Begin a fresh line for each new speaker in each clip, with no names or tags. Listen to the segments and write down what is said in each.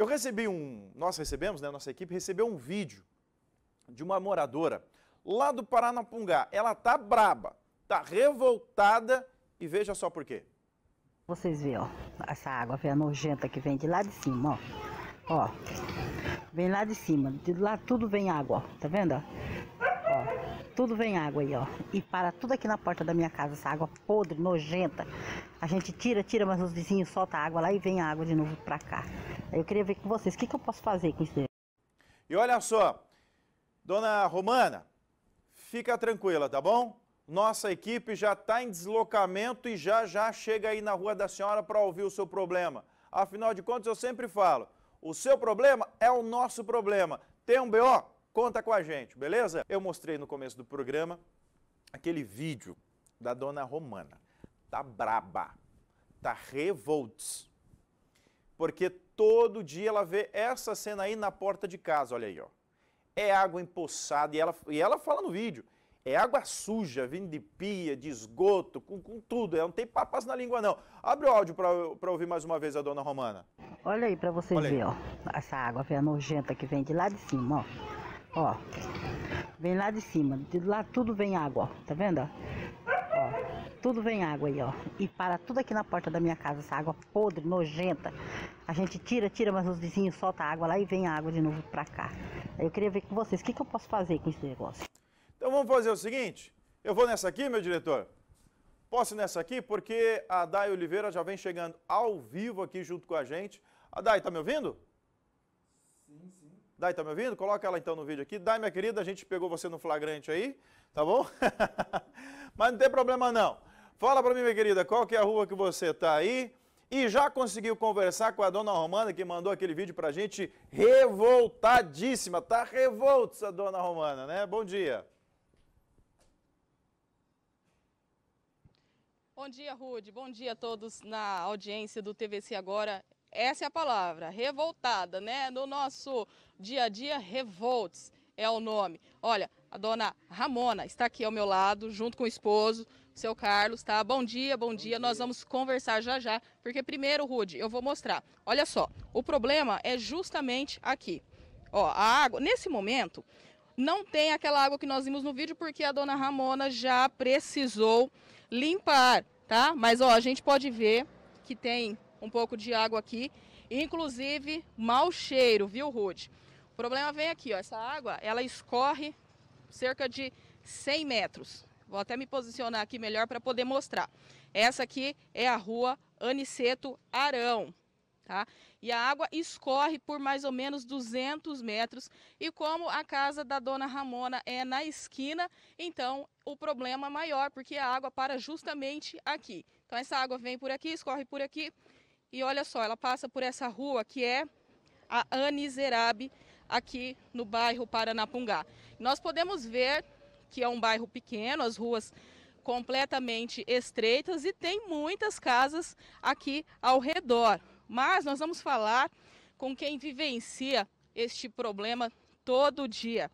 Eu recebi um, nós recebemos, né, nossa equipe recebeu um vídeo de uma moradora lá do Paranapungá. Ela tá braba, tá revoltada e veja só por quê.
Vocês vê, ó, essa água a nojenta que vem de lá de cima, ó. Ó. Vem lá de cima, de lá tudo vem água, ó. Tá vendo? Ó? tudo vem água aí, ó. E para tudo aqui na porta da minha casa, essa água podre, nojenta. A gente tira, tira, mas os vizinhos soltam a água lá e vem a água de novo pra cá. Eu queria ver com vocês, o que, que eu posso fazer com isso?
E olha só, dona Romana, fica tranquila, tá bom? Nossa equipe já está em deslocamento e já já chega aí na rua da senhora para ouvir o seu problema. Afinal de contas, eu sempre falo, o seu problema é o nosso problema. Tem um BO? Conta com a gente, beleza? Eu mostrei no começo do programa aquele vídeo da dona Romana. Tá braba, tá revolts. Porque todo dia ela vê essa cena aí na porta de casa, olha aí, ó. É água empoçada e ela, e ela fala no vídeo, é água suja, vindo de pia, de esgoto, com, com tudo, ela não tem papas na língua não. Abre o áudio para ouvir mais uma vez a dona Romana.
Olha aí para vocês verem, ó, essa água nojenta que vem de lá de cima, ó. Ó. Vem lá de cima. De lá tudo vem água, ó. Tá vendo, ó? Tudo vem água aí, ó. E para tudo aqui na porta da minha casa, essa água podre, nojenta. A gente tira, tira, mas os vizinhos soltam a água lá e vem a água de novo pra cá. eu queria ver com vocês, o que, que eu posso fazer com esse
negócio? Então vamos fazer o seguinte, eu vou nessa aqui, meu diretor. Posso nessa aqui, porque a Dai Oliveira já vem chegando ao vivo aqui junto com a gente. A Dai, tá me ouvindo? Dai, tá me ouvindo? Coloca ela então no vídeo aqui. Dai, minha querida, a gente pegou você no flagrante aí, tá bom? Mas não tem problema não. Fala para mim, minha querida, qual que é a rua que você tá aí? E já conseguiu conversar com a dona Romana, que mandou aquele vídeo pra gente, revoltadíssima, tá revolta essa dona Romana, né? Bom dia.
Bom dia, Rude. Bom dia a todos na audiência do TVC Agora. Essa é a palavra, revoltada, né? No nosso dia a dia, revolts é o nome. Olha, a dona Ramona está aqui ao meu lado, junto com o esposo, o seu Carlos, tá? Bom dia, bom, bom dia. dia. Nós vamos conversar já já, porque primeiro, Rude, eu vou mostrar. Olha só, o problema é justamente aqui. Ó, a água, nesse momento, não tem aquela água que nós vimos no vídeo, porque a dona Ramona já precisou limpar, tá? Mas, ó, a gente pode ver que tem um pouco de água aqui. Inclusive, mau cheiro, viu, Rude? O problema vem aqui, ó. Essa água, ela escorre cerca de 100 metros. Vou até me posicionar aqui melhor para poder mostrar. Essa aqui é a rua Aniceto Arão. Tá? E a água escorre por mais ou menos 200 metros. E como a casa da dona Ramona é na esquina, então o problema é maior, porque a água para justamente aqui. Então essa água vem por aqui, escorre por aqui, e olha só, ela passa por essa rua que é a Anizerabe, aqui no bairro Paranapungá. Nós podemos ver que é um bairro pequeno, as ruas completamente estreitas e tem muitas casas aqui ao redor. Mas nós vamos falar com quem vivencia este problema todo dia.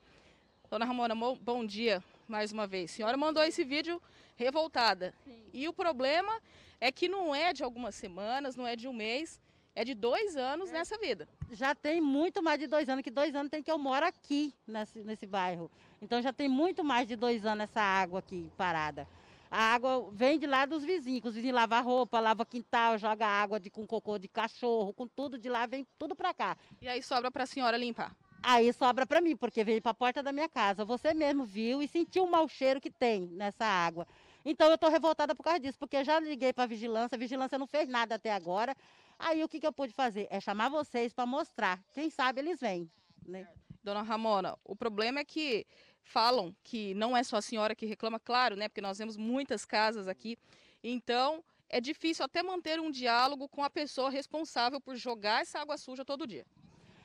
Dona Ramona, bom dia mais uma vez. A senhora mandou esse vídeo revoltada. Sim. E o problema é que não é de algumas semanas, não é de um mês, é de dois anos é. nessa vida.
Já tem muito mais de dois anos, que dois anos tem que eu moro aqui nesse, nesse bairro. Então já tem muito mais de dois anos essa água aqui parada. A água vem de lá dos vizinhos, os vizinhos lavam roupa, lava quintal, joga água de, com cocô de cachorro, com tudo de lá, vem tudo para
cá. E aí sobra para a senhora limpar?
Aí sobra para mim, porque veio para a porta da minha casa. Você mesmo viu e sentiu o mau cheiro que tem nessa água. Então eu estou revoltada por causa disso, porque eu já liguei para a vigilância, a vigilância não fez nada até agora. Aí o que, que eu pude fazer? É chamar vocês para
mostrar. Quem sabe eles vêm. Né? Dona Ramona, o problema é que falam que não é só a senhora que reclama, claro, né? Porque nós vemos muitas casas aqui. Então, é difícil até manter um diálogo com a pessoa responsável por jogar essa água suja todo dia.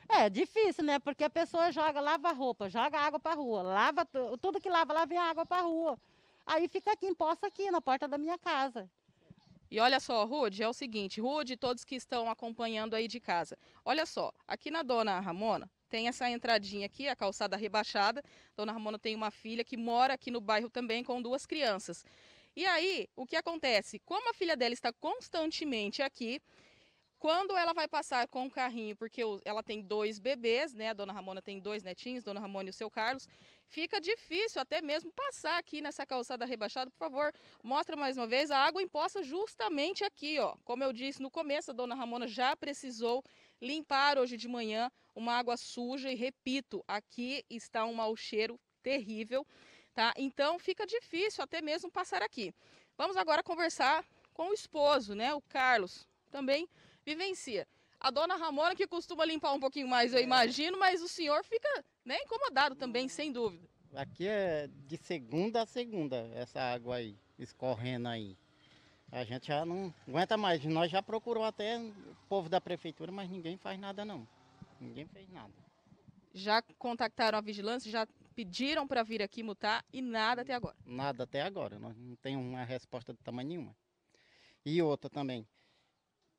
É difícil, né? Porque a pessoa joga, lava roupa, joga água para rua, lava tudo que lava, lava vem água para rua. Aí fica aqui em poça aqui, na porta da minha casa.
E olha só, Rude, é o seguinte, Rude, todos que estão acompanhando aí de casa. Olha só, aqui na Dona Ramona tem essa entradinha aqui, a calçada rebaixada. Dona Ramona tem uma filha que mora aqui no bairro também com duas crianças. E aí, o que acontece? Como a filha dela está constantemente aqui, quando ela vai passar com o carrinho, porque ela tem dois bebês, né? A dona Ramona tem dois netinhos, dona Ramona e o seu Carlos. Fica difícil até mesmo passar aqui nessa calçada rebaixada. Por favor, mostra mais uma vez. A água imposta justamente aqui, ó. Como eu disse no começo, a dona Ramona já precisou limpar hoje de manhã uma água suja. E repito, aqui está um mau cheiro terrível, tá? Então fica difícil até mesmo passar aqui. Vamos agora conversar com o esposo, né? O Carlos. Também vivencia. A dona Ramona, que costuma limpar um pouquinho mais, eu é. imagino, mas o senhor fica né, incomodado também, sem dúvida. Aqui
é de segunda a segunda essa água aí, escorrendo aí. A gente já não aguenta mais. Nós já procurou até o povo da prefeitura, mas ninguém faz nada não.
Ninguém fez nada. Já contactaram a vigilância, já pediram para vir aqui mutar e nada até agora.
Nada até agora. não tem uma resposta de tamanho nenhuma. E outra também.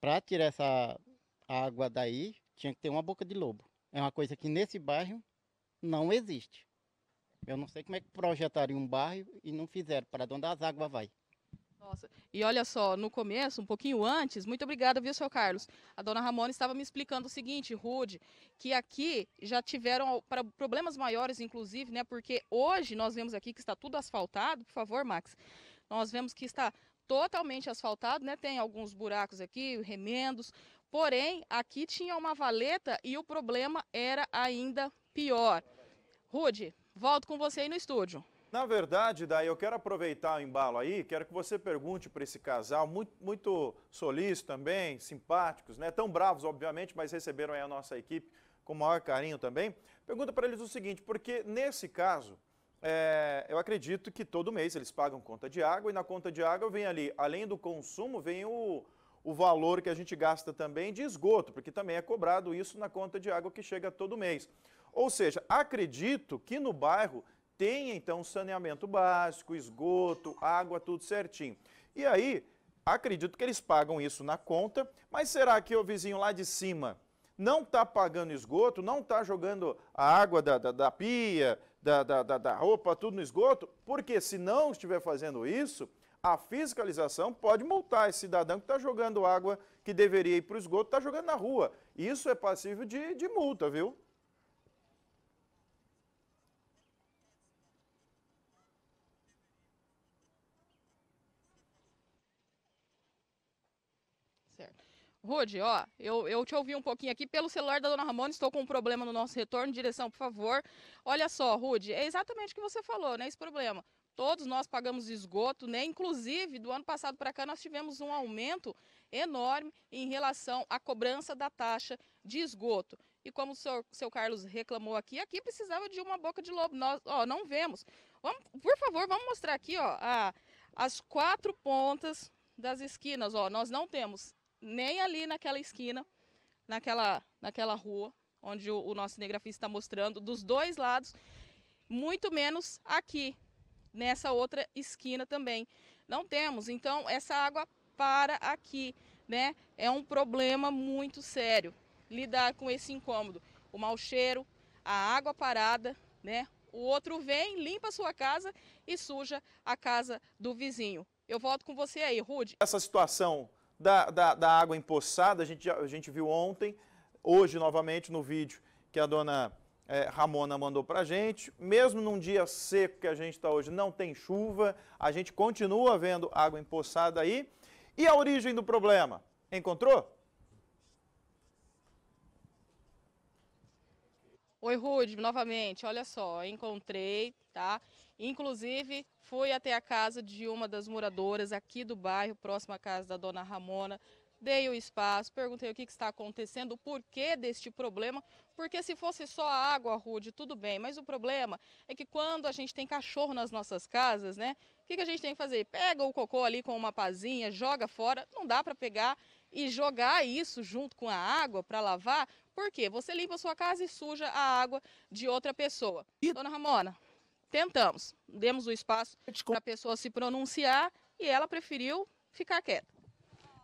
Para tirar essa água daí, tinha que ter uma boca de lobo. É uma coisa que nesse bairro não existe. Eu não sei como é que projetaram um bairro e não fizeram, para onde as águas vai.
Nossa, e olha só, no começo, um pouquinho antes, muito obrigada, viu, seu Carlos? A dona Ramona estava me explicando o seguinte, Rude, que aqui já tiveram problemas maiores, inclusive, né? Porque hoje nós vemos aqui que está tudo asfaltado, por favor, Max. Nós vemos que está totalmente asfaltado, né? Tem alguns buracos aqui, remendos. Porém, aqui tinha uma valeta e o problema era ainda pior. Rude, volto com você aí no
estúdio. Na verdade, daí eu quero aproveitar o embalo aí, quero que você pergunte para esse casal, muito, muito solícito também, simpáticos, né? Tão bravos, obviamente, mas receberam aí a nossa equipe com o maior carinho também. Pergunta para eles o seguinte, porque nesse caso, é, eu acredito que todo mês eles pagam conta de água e na conta de água vem ali, além do consumo, vem o, o valor que a gente gasta também de esgoto, porque também é cobrado isso na conta de água que chega todo mês. Ou seja, acredito que no bairro tem então saneamento básico, esgoto, água, tudo certinho. E aí, acredito que eles pagam isso na conta, mas será que o vizinho lá de cima não está pagando esgoto, não está jogando a água da, da, da pia, da, da, da roupa, tudo no esgoto, porque se não estiver fazendo isso, a fiscalização pode multar esse cidadão que está jogando água que deveria ir para o esgoto, está jogando na rua. Isso é passível de, de multa, viu?
Rude, ó, eu, eu te ouvi um pouquinho aqui pelo celular da dona Ramona, estou com um problema no nosso retorno, direção, por favor. Olha só, Rude, é exatamente o que você falou, né? Esse problema. Todos nós pagamos esgoto, né? Inclusive, do ano passado para cá, nós tivemos um aumento enorme em relação à cobrança da taxa de esgoto. E como o seu, seu Carlos reclamou aqui, aqui precisava de uma boca de lobo. Nós, ó, não vemos. Vamos, por favor, vamos mostrar aqui, ó, a, as quatro pontas das esquinas, ó. Nós não temos nem ali naquela esquina, naquela, naquela rua, onde o, o nosso cinegrafista está mostrando, dos dois lados, muito menos aqui, nessa outra esquina também. Não temos, então essa água para aqui, né? É um problema muito sério lidar com esse incômodo. O mau cheiro, a água parada, né? O outro vem, limpa a sua casa e suja a casa do vizinho. Eu volto com você aí, Rude.
Essa situação da, da, da água empoçada, a gente, a gente viu ontem, hoje novamente no vídeo que a dona é, Ramona mandou para a gente. Mesmo num dia seco que a gente está hoje, não tem chuva, a gente continua vendo água empoçada aí. E a origem do problema? Encontrou?
Oi, Rude, novamente, olha só, encontrei, tá? Inclusive, fui até a casa de uma das moradoras aqui do bairro, próxima à casa da dona Ramona, dei o espaço, perguntei o que, está acontecendo, o porquê deste problema, porque se fosse só água, Rude, tudo bem, mas o problema é que quando a gente tem cachorro nas nossas casas, né, o que, a gente tem que fazer? Pega o cocô ali com uma pazinha, joga fora, não dá para pegar e jogar isso junto com a água para lavar, Por quê? você limpa a sua casa e suja a água de outra pessoa. E... Dona Ramona... Tentamos, demos o espaço para a pessoa se pronunciar e ela preferiu ficar quieta.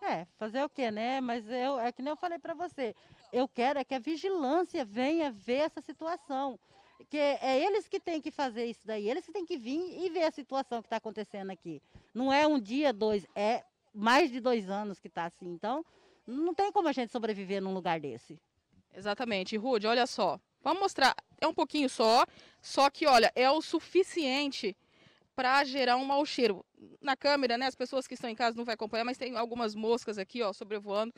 É, fazer o quê, né? Mas eu, é que nem eu falei para você, eu quero é que a vigilância venha ver essa situação. Que é eles que têm que fazer isso daí, eles que têm que vir e ver a situação que está acontecendo aqui. Não é um dia, dois, é mais
de dois anos que está assim. Então, não tem como a gente sobreviver num lugar desse. Exatamente. Rude, olha só. Vamos mostrar é um pouquinho só, só que, olha, é o suficiente para gerar um mau cheiro. Na câmera, né, as pessoas que estão em casa não vai acompanhar, mas tem algumas moscas aqui, ó, sobrevoando.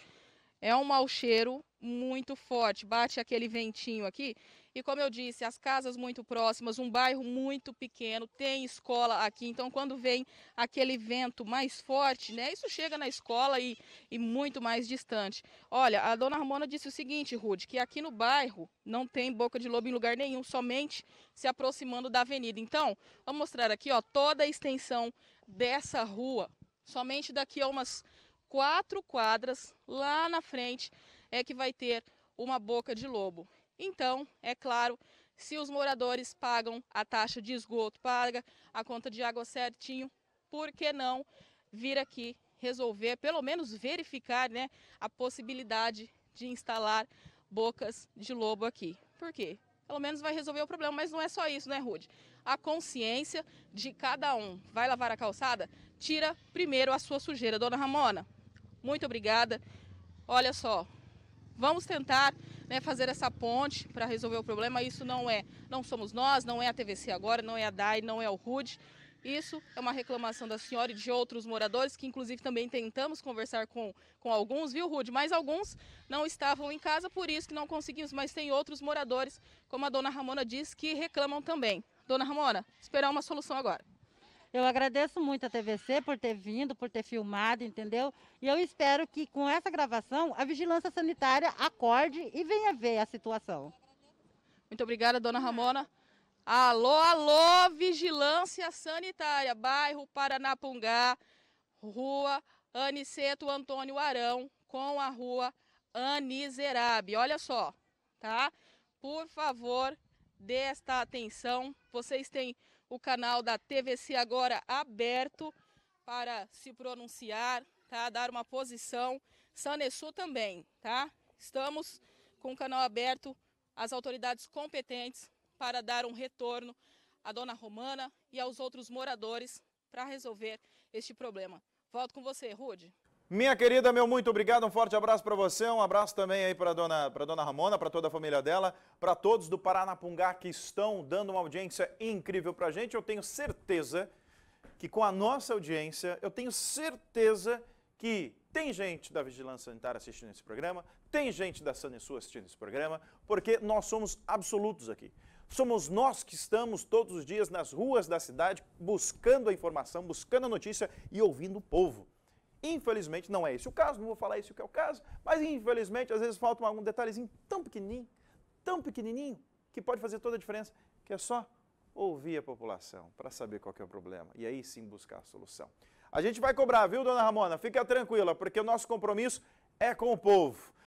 É um mau cheiro muito forte, bate aquele ventinho aqui. E como eu disse, as casas muito próximas, um bairro muito pequeno, tem escola aqui, então quando vem aquele vento mais forte, né, isso chega na escola e, e muito mais distante. Olha, a dona Ramona disse o seguinte, Rude, que aqui no bairro não tem boca de lobo em lugar nenhum, somente se aproximando da avenida. Então, vou mostrar aqui, ó, toda a extensão dessa rua, somente daqui a umas quatro quadras lá na frente é que vai ter uma boca de lobo. Então, é claro, se os moradores pagam a taxa de esgoto, paga a conta de água certinho, por que não vir aqui resolver, pelo menos verificar né, a possibilidade de instalar bocas de lobo aqui? Por quê? Pelo menos vai resolver o problema, mas não é só isso, né, Rude? A consciência de cada um. Vai lavar a calçada? Tira primeiro a sua sujeira, dona Ramona muito obrigada. Olha só, vamos tentar né, fazer essa ponte para resolver o problema. Isso não é, não somos nós, não é a TVC agora, não é a DAI, não é o RUD. Isso é uma reclamação da senhora e de outros moradores, que inclusive também tentamos conversar com, com alguns, viu, Rude? Mas alguns não estavam em casa, por isso que não conseguimos. Mas tem outros moradores, como a dona Ramona diz, que reclamam também. Dona Ramona, esperar uma solução agora.
Eu agradeço muito a TVC por ter vindo, por ter filmado, entendeu? E eu espero que com essa gravação a vigilância sanitária acorde e venha ver a
situação. Muito obrigada, dona Ramona. Alô, alô, vigilância sanitária, bairro Paranapungá, rua Aniceto Antônio Arão com a rua Anizerabe. Olha só, tá? Por favor, dê esta atenção. Vocês têm o canal da TVC agora aberto para se pronunciar, tá? Dar uma posição. Sanesu também, tá? Estamos com o canal aberto às autoridades competentes para dar um retorno à dona Romana e aos outros moradores para resolver este problema. Volto com você, Rude.
Minha querida, meu muito obrigado, um forte abraço para você, um abraço também aí para dona para dona Ramona, para toda a família dela, para todos do Paranapungá que estão dando uma audiência incrível para a gente. Eu tenho certeza que com a nossa audiência, eu tenho certeza que tem gente da Vigilância Sanitária assistindo esse programa, tem gente da Sanesu assistindo esse programa, porque nós somos absolutos aqui. Somos nós que estamos todos os dias nas ruas da cidade buscando a informação, buscando a notícia e ouvindo o povo. Infelizmente, não é esse o caso, não vou falar isso que é o caso, mas infelizmente, às vezes falta algum detalhezinho tão pequenininho, tão pequenininho, que pode fazer toda a diferença, que é só ouvir a população para saber qual é o problema e aí sim buscar a solução. A gente vai cobrar, viu, dona Ramona? Fica tranquila, porque o nosso compromisso é com o povo.